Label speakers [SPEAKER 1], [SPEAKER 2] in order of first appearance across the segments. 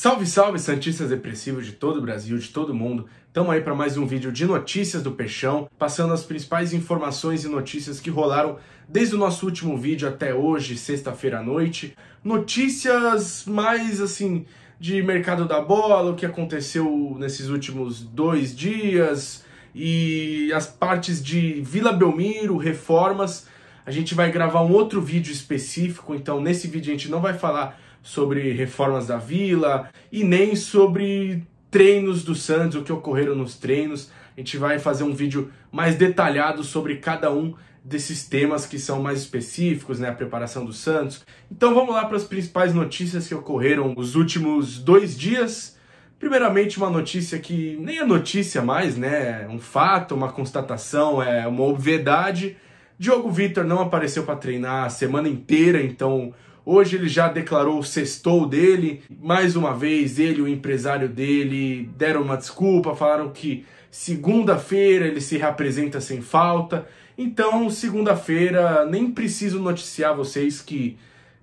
[SPEAKER 1] Salve, salve, Santistas Depressivos de todo o Brasil, de todo o mundo. Estamos aí para mais um vídeo de notícias do Peixão, passando as principais informações e notícias que rolaram desde o nosso último vídeo até hoje, sexta-feira à noite. Notícias mais assim de mercado da bola, o que aconteceu nesses últimos dois dias e as partes de Vila Belmiro, reformas a gente vai gravar um outro vídeo específico, então nesse vídeo a gente não vai falar sobre reformas da vila e nem sobre treinos do Santos, o que ocorreram nos treinos. A gente vai fazer um vídeo mais detalhado sobre cada um desses temas que são mais específicos, né, a preparação do Santos. Então vamos lá para as principais notícias que ocorreram os últimos dois dias. Primeiramente uma notícia que nem é notícia mais, né, é um fato, uma constatação, é uma obviedade, Diogo Vitor não apareceu para treinar a semana inteira, então hoje ele já declarou o sextou dele. Mais uma vez, ele e o empresário dele deram uma desculpa, falaram que segunda-feira ele se reapresenta sem falta. Então, segunda-feira, nem preciso noticiar vocês que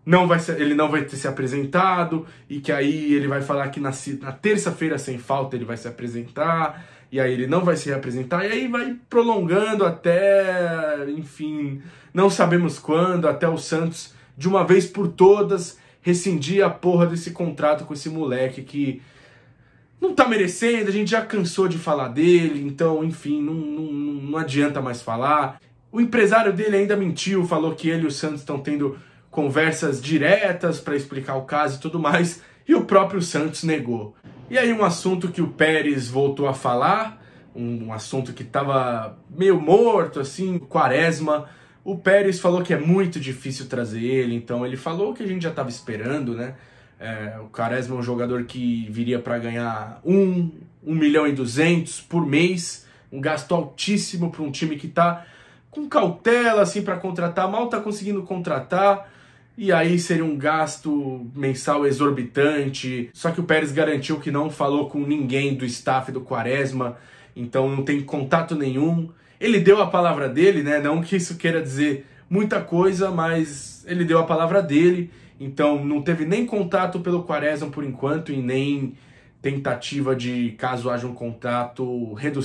[SPEAKER 1] não vai ser, ele não vai ter se apresentado e que aí ele vai falar que na, na terça-feira sem falta ele vai se apresentar e aí ele não vai se representar, e aí vai prolongando até, enfim, não sabemos quando, até o Santos, de uma vez por todas, rescindir a porra desse contrato com esse moleque que não tá merecendo, a gente já cansou de falar dele, então, enfim, não, não, não adianta mais falar. O empresário dele ainda mentiu, falou que ele e o Santos estão tendo conversas diretas para explicar o caso e tudo mais, e o próprio Santos negou. E aí um assunto que o Pérez voltou a falar, um, assunto que estava meio morto, assim, quaresma. O Pérez falou que é muito difícil trazer ele, então ele falou que a gente já estava esperando, né? É, o Quaresma é um jogador que viria para ganhar 1, um, um milhão e 200 por mês, um gasto altíssimo para um time que está com cautela assim para contratar, mal está conseguindo contratar. E aí seria um gasto mensal exorbitante. Só que o Pérez garantiu que não falou com ninguém do staff do Quaresma, então não tem contato nenhum. Ele deu a palavra dele, né? Não que isso queira dizer muita coisa, mas ele deu a palavra dele. Então não teve nem contato pelo Quaresma por enquanto e nem tentativa de caso haja um contato, redu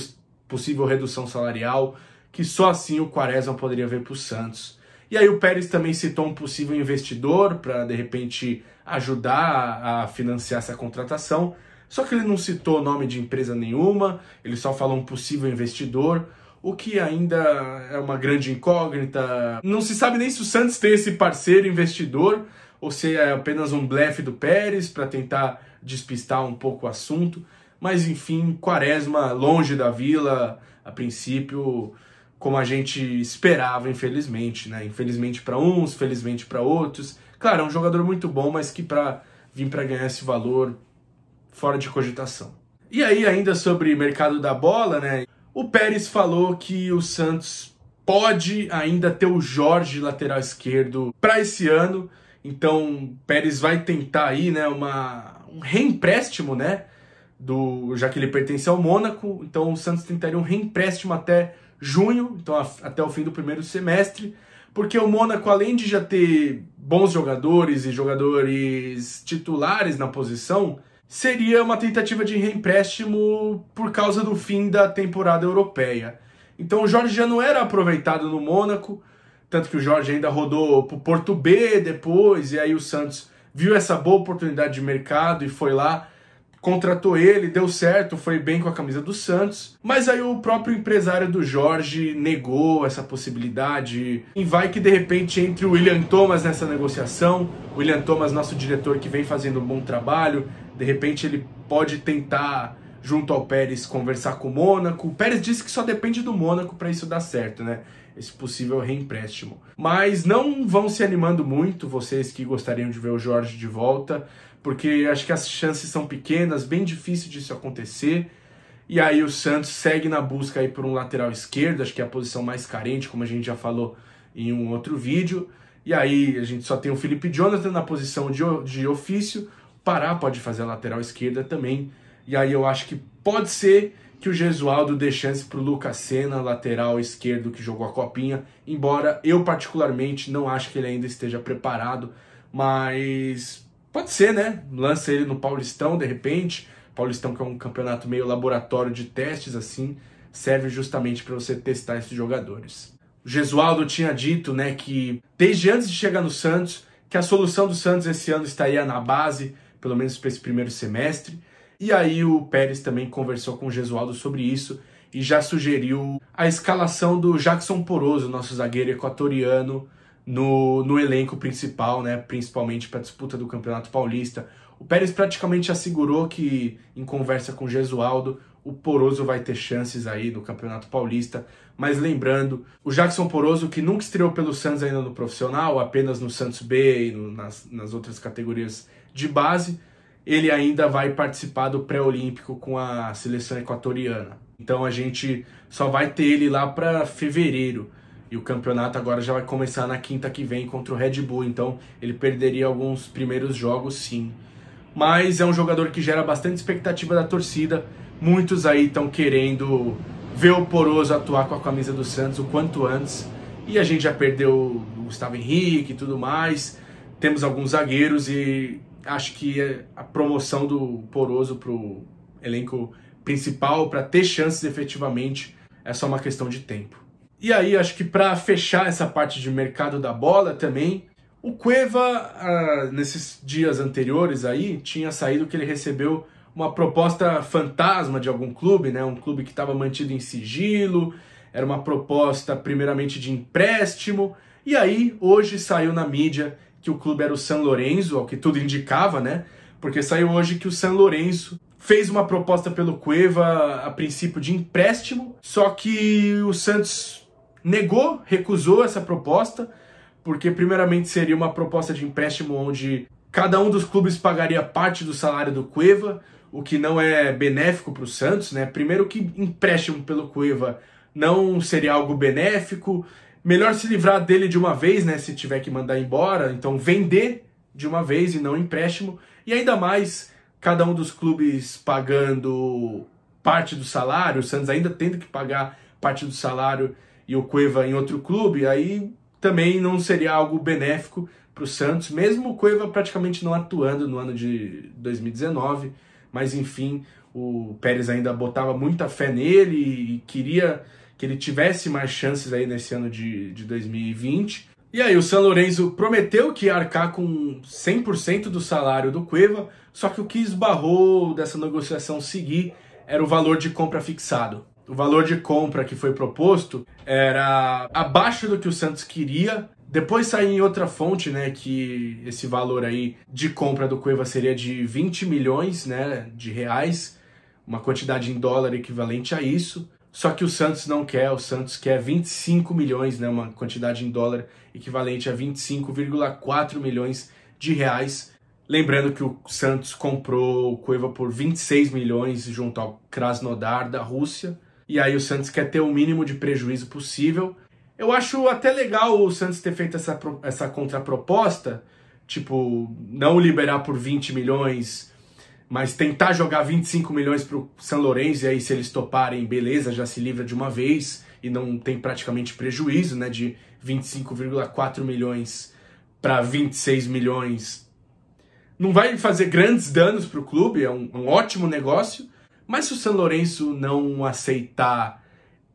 [SPEAKER 1] possível redução salarial, que só assim o Quaresma poderia ver para o Santos. E aí o Pérez também citou um possível investidor para de repente ajudar a financiar essa contratação. Só que ele não citou nome de empresa nenhuma, ele só falou um possível investidor, o que ainda é uma grande incógnita. Não se sabe nem se o Santos tem esse parceiro investidor ou se é apenas um blefe do Pérez para tentar despistar um pouco o assunto. Mas enfim, Quaresma longe da vila, a princípio como a gente esperava, infelizmente, né? Infelizmente para uns, felizmente para outros. Claro, é um jogador muito bom, mas que para vir para ganhar esse valor fora de cogitação. E aí ainda sobre mercado da bola, né? O Pérez falou que o Santos pode ainda ter o Jorge lateral esquerdo para esse ano. Então, Pérez vai tentar aí, né, uma um reempréstimo, né, do já que ele pertence ao Mônaco, então o Santos tentaria um reempréstimo até junho, então até o fim do primeiro semestre, porque o Mônaco, além de já ter bons jogadores e jogadores titulares na posição, seria uma tentativa de reempréstimo por causa do fim da temporada europeia. Então o Jorge já não era aproveitado no Mônaco, tanto que o Jorge ainda rodou para o Porto B depois, e aí o Santos viu essa boa oportunidade de mercado e foi lá contratou ele, deu certo, foi bem com a camisa do Santos, mas aí o próprio empresário do Jorge negou essa possibilidade. E vai que de repente entre o William Thomas nessa negociação, o William Thomas, nosso diretor que vem fazendo um bom trabalho, de repente ele pode tentar junto ao Pérez conversar com o Mônaco. O Pérez disse que só depende do Mônaco para isso dar certo, né? Esse possível reempréstimo. Mas não vão se animando muito, vocês que gostariam de ver o Jorge de volta porque acho que as chances são pequenas, bem difícil disso acontecer. E aí o Santos segue na busca aí por um lateral esquerdo, acho que é a posição mais carente, como a gente já falou em um outro vídeo. E aí a gente só tem o Felipe Jonathan na posição de, de ofício. Pará pode fazer a lateral esquerda também. E aí eu acho que pode ser que o Gesualdo dê chance para o Lucas Senna, lateral esquerdo que jogou a copinha, embora eu particularmente não acho que ele ainda esteja preparado, mas Pode ser, né? Lança ele no Paulistão, de repente. Paulistão, que é um campeonato meio laboratório de testes, assim, serve justamente para você testar esses jogadores. O Gesualdo tinha dito, né, que desde antes de chegar no Santos, que a solução do Santos esse ano estaria na base, pelo menos para esse primeiro semestre. E aí o Pérez também conversou com o Gesualdo sobre isso e já sugeriu a escalação do Jackson Poroso, nosso zagueiro equatoriano, no, no elenco principal, né? principalmente para a disputa do Campeonato Paulista. O Pérez praticamente assegurou que, em conversa com Gesualdo, o Poroso vai ter chances aí no Campeonato Paulista. Mas lembrando, o Jackson Poroso, que nunca estreou pelo Santos ainda no profissional, apenas no Santos B e no, nas, nas outras categorias de base, ele ainda vai participar do pré-olímpico com a seleção equatoriana. Então a gente só vai ter ele lá para fevereiro. E o campeonato agora já vai começar na quinta que vem contra o Red Bull, então ele perderia alguns primeiros jogos sim. Mas é um jogador que gera bastante expectativa da torcida. Muitos aí estão querendo ver o Poroso atuar com a camisa do Santos o quanto antes. E a gente já perdeu o Gustavo Henrique e tudo mais. Temos alguns zagueiros e acho que é a promoção do Poroso para o elenco principal para ter chances efetivamente é só uma questão de tempo. E aí, acho que para fechar essa parte de mercado da bola também, o Cueva, ah, nesses dias anteriores aí, tinha saído que ele recebeu uma proposta fantasma de algum clube, né? Um clube que estava mantido em sigilo, era uma proposta primeiramente de empréstimo, e aí hoje saiu na mídia que o clube era o San Lorenzo, ao que tudo indicava, né? Porque saiu hoje que o San Lorenzo fez uma proposta pelo Cueva a princípio de empréstimo, só que o Santos negou, recusou essa proposta, porque primeiramente seria uma proposta de empréstimo onde cada um dos clubes pagaria parte do salário do Cueva, o que não é benéfico para o Santos, né? Primeiro que empréstimo pelo Cueva não seria algo benéfico, melhor se livrar dele de uma vez, né, se tiver que mandar embora, então vender de uma vez e não empréstimo, e ainda mais cada um dos clubes pagando parte do salário, o Santos ainda tendo que pagar parte do salário e o Cueva em outro clube, aí também não seria algo benéfico para o Santos, mesmo o Cueva praticamente não atuando no ano de 2019, mas enfim, o Pérez ainda botava muita fé nele e queria que ele tivesse mais chances aí nesse ano de, de 2020. E aí o San Lorenzo prometeu que ia arcar com 100% do salário do Cueva, só que o que esbarrou dessa negociação seguir era o valor de compra fixado o valor de compra que foi proposto era abaixo do que o Santos queria. Depois saiu em outra fonte, né, que esse valor aí de compra do Cueva seria de 20 milhões, né, de reais, uma quantidade em dólar equivalente a isso. Só que o Santos não quer, o Santos quer 25 milhões, né, uma quantidade em dólar equivalente a 25,4 milhões de reais. Lembrando que o Santos comprou o Cueva por 26 milhões junto ao Krasnodar da Rússia e aí o Santos quer ter o mínimo de prejuízo possível. Eu acho até legal o Santos ter feito essa, essa contraproposta, tipo, não liberar por 20 milhões, mas tentar jogar 25 milhões para o São Lourenço, e aí se eles toparem, beleza, já se livra de uma vez e não tem praticamente prejuízo, né, de 25,4 milhões para 26 milhões. Não vai fazer grandes danos para o clube, é um, um ótimo negócio, mas se o San Lourenço não aceitar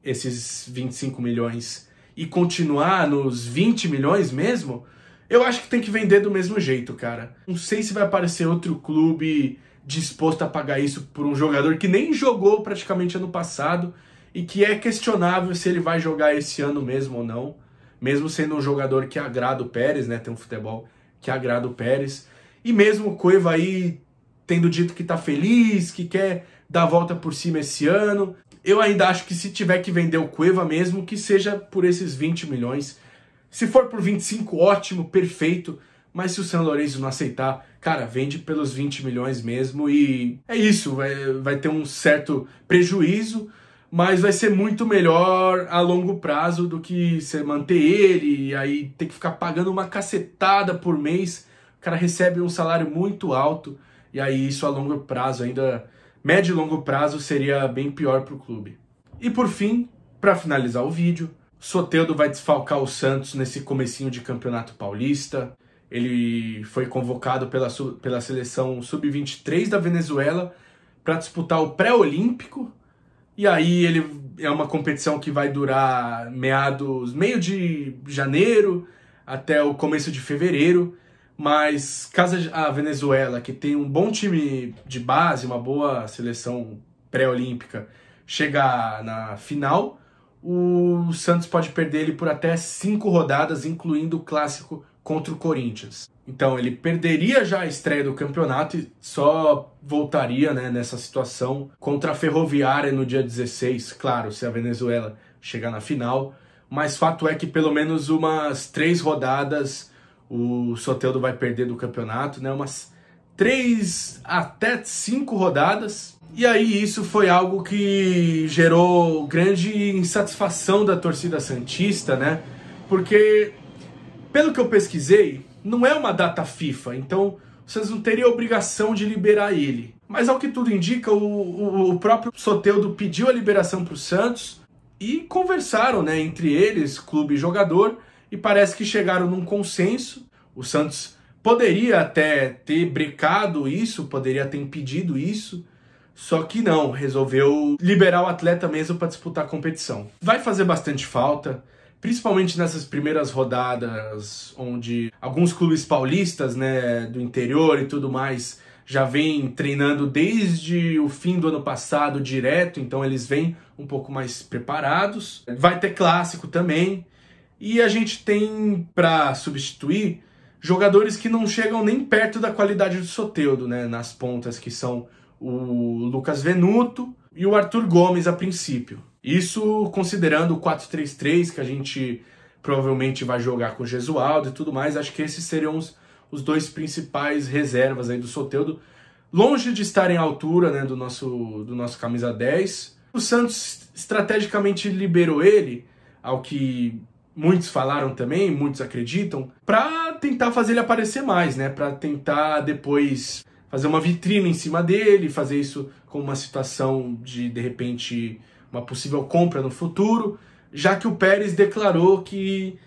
[SPEAKER 1] esses 25 milhões e continuar nos 20 milhões mesmo, eu acho que tem que vender do mesmo jeito, cara. Não sei se vai aparecer outro clube disposto a pagar isso por um jogador que nem jogou praticamente ano passado e que é questionável se ele vai jogar esse ano mesmo ou não, mesmo sendo um jogador que agrada o Pérez, né? Tem um futebol que agrada o Pérez. E mesmo o Coiva aí tendo dito que tá feliz, que quer dar a volta por cima esse ano. Eu ainda acho que se tiver que vender o Cueva mesmo, que seja por esses 20 milhões. Se for por 25, ótimo, perfeito. Mas se o San Lorenzo não aceitar, cara, vende pelos 20 milhões mesmo e é isso, vai, vai ter um certo prejuízo, mas vai ser muito melhor a longo prazo do que você manter ele e aí ter que ficar pagando uma cacetada por mês. O cara recebe um salário muito alto e aí isso a longo prazo ainda médio e longo prazo seria bem pior para o clube. E por fim, para finalizar o vídeo, Soteudo vai desfalcar o Santos nesse comecinho de Campeonato Paulista. Ele foi convocado pela, pela seleção sub-23 da Venezuela para disputar o pré-olímpico. E aí ele é uma competição que vai durar meados meio de janeiro até o começo de fevereiro. Mas caso a Venezuela, que tem um bom time de base, uma boa seleção pré-olímpica, chegar na final, o Santos pode perder ele por até cinco rodadas, incluindo o clássico contra o Corinthians. Então ele perderia já a estreia do campeonato e só voltaria né, nessa situação contra a Ferroviária no dia 16, claro, se a Venezuela chegar na final. Mas fato é que pelo menos umas três rodadas o Soteldo vai perder do campeonato, né? Umas três até cinco rodadas. E aí isso foi algo que gerou grande insatisfação da torcida santista, né? Porque pelo que eu pesquisei, não é uma data FIFA, então vocês não teriam obrigação de liberar ele. Mas ao que tudo indica, o, o, o próprio Soteldo pediu a liberação para o Santos e conversaram, né, entre eles, clube e jogador, e parece que chegaram num consenso. O Santos poderia até ter brecado isso, poderia ter impedido isso, só que não, resolveu liberar o atleta mesmo para disputar a competição. Vai fazer bastante falta, principalmente nessas primeiras rodadas onde alguns clubes paulistas, né, do interior e tudo mais, já vêm treinando desde o fim do ano passado direto, então eles vêm um pouco mais preparados. Vai ter clássico também. E a gente tem para substituir jogadores que não chegam nem perto da qualidade do Soteudo, né? Nas pontas, que são o Lucas Venuto e o Arthur Gomes a princípio. Isso considerando o 4-3-3, que a gente provavelmente vai jogar com o Gesualdo e tudo mais. Acho que esses seriam os, os dois principais reservas aí do Soteudo. Longe de estarem à altura né, do, nosso, do nosso camisa 10. O Santos estrategicamente liberou ele, ao que muitos falaram também, muitos acreditam, para tentar fazer ele aparecer mais, né? Para tentar depois fazer uma vitrine em cima dele, fazer isso com uma situação de de repente uma possível compra no futuro, já que o Pérez declarou que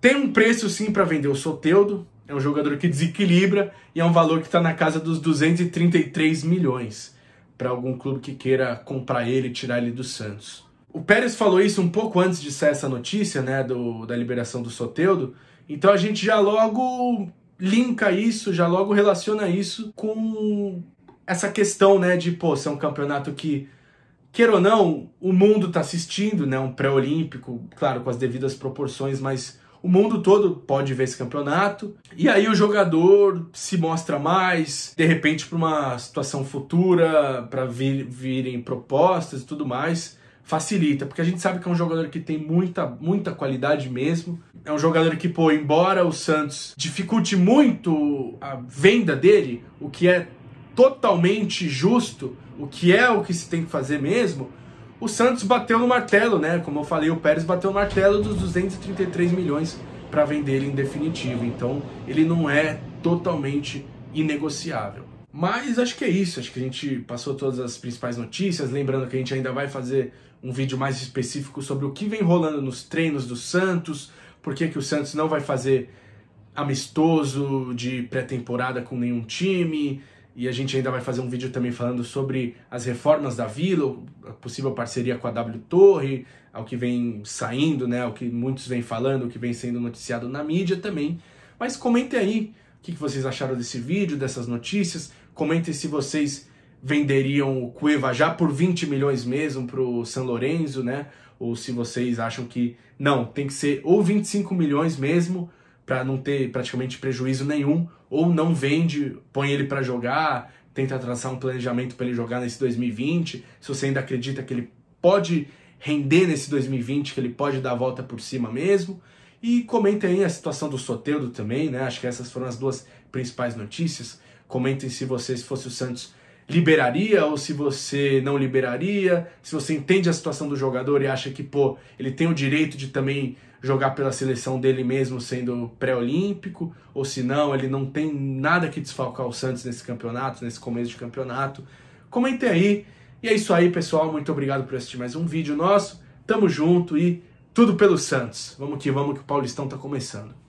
[SPEAKER 1] tem um preço sim para vender o Soteudo, é um jogador que desequilibra e é um valor que está na casa dos 233 milhões para algum clube que queira comprar ele e tirar ele do Santos. O Pérez falou isso um pouco antes de sair essa notícia, né, do, da liberação do Soteudo. Então a gente já logo linka isso, já logo relaciona isso com essa questão, né, de, pô, ser um campeonato que, queira ou não, o mundo tá assistindo, né, um pré-olímpico, claro, com as devidas proporções, mas o mundo todo pode ver esse campeonato. E aí o jogador se mostra mais, de repente para uma situação futura, para vir, virem propostas e tudo mais facilita, porque a gente sabe que é um jogador que tem muita, muita qualidade mesmo. É um jogador que, pô, embora o Santos dificulte muito a venda dele, o que é totalmente justo, o que é o que se tem que fazer mesmo, o Santos bateu no martelo, né? Como eu falei, o Pérez bateu no martelo dos 233 milhões para vender ele em definitivo. Então, ele não é totalmente inegociável. Mas acho que é isso, acho que a gente passou todas as principais notícias, lembrando que a gente ainda vai fazer um vídeo mais específico sobre o que vem rolando nos treinos do Santos, por que o Santos não vai fazer amistoso de pré-temporada com nenhum time, e a gente ainda vai fazer um vídeo também falando sobre as reformas da Vila, a possível parceria com a W Torre, ao que vem saindo, né, o que muitos vêm falando, o que vem sendo noticiado na mídia também. Mas comentem aí o que vocês acharam desse vídeo, dessas notícias, Comentem se vocês venderiam o Cueva já por 20 milhões mesmo para o San Lorenzo, né? Ou se vocês acham que não, tem que ser ou 25 milhões mesmo para não ter praticamente prejuízo nenhum, ou não vende, põe ele para jogar, tenta traçar um planejamento para ele jogar nesse 2020. Se você ainda acredita que ele pode render nesse 2020, que ele pode dar a volta por cima mesmo. E comentem aí a situação do Soteudo também, né? Acho que essas foram as duas principais notícias. Comentem se você, se fosse o Santos, liberaria ou se você não liberaria, se você entende a situação do jogador e acha que, pô, ele tem o direito de também jogar pela seleção dele mesmo sendo pré-olímpico, ou se não, ele não tem nada que desfalcar o Santos nesse campeonato, nesse começo de campeonato. Comentem aí. E é isso aí, pessoal. Muito obrigado por assistir mais um vídeo nosso. Tamo junto e tudo pelo Santos. Vamos que vamos que o Paulistão tá começando.